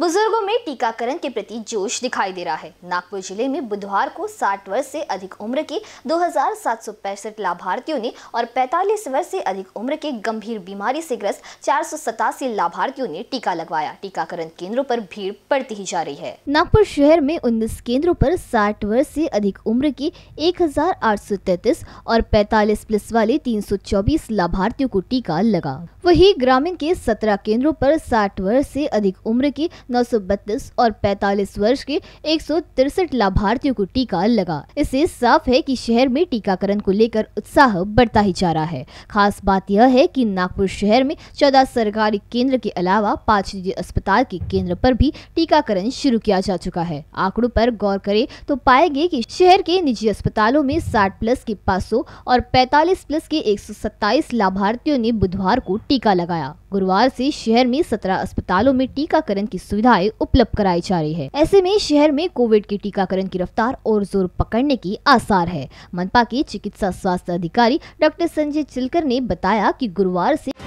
बुजुर्गों में टीकाकरण के प्रति जोश दिखाई दे रहा है नागपुर जिले में बुधवार को 60 वर्ष से अधिक उम्र के दो लाभार्थियों ने और 45 वर्ष से अधिक उम्र के गंभीर बीमारी से ग्रस्त चार लाभार्थियों ने टीका लगवाया टीकाकरण केंद्रों पर भीड़ पड़ती ही जा रही है नागपुर शहर में उन्नीस केंद्रों पर 60 वर्ष से अधिक उम्र के एक और पैतालीस प्लस वाले तीन लाभार्थियों को टीका लगा वही ग्रामीण के सत्रह केंद्रों पर साठ वर्ष से अधिक उम्र के 932 और 45 वर्ष के एक लाभार्थियों को टीका लगा इससे साफ है कि शहर में टीकाकरण को लेकर उत्साह बढ़ता ही जा रहा है खास बात यह है कि नागपुर शहर में चौदह सरकारी केंद्र के अलावा पाँच निजी अस्पताल के केंद्र पर भी टीकाकरण शुरू किया जा चुका है आंकड़ों पर गौर करें तो पाएंगे कि शहर के निजी अस्पतालों में 60 प्लस के पाँच और 45 प्लस के एक लाभार्थियों ने बुधवार को टीका लगाया गुरुवार से शहर में सत्रह अस्पतालों में टीकाकरण की सुविधाएं उपलब्ध कराई जा रही है ऐसे में शहर में कोविड के टीकाकरण की रफ्तार और जोर पकड़ने की आसार है मनपा के चिकित्सा स्वास्थ्य अधिकारी डॉक्टर संजय चिलकर ने बताया की गुरुवार ऐसी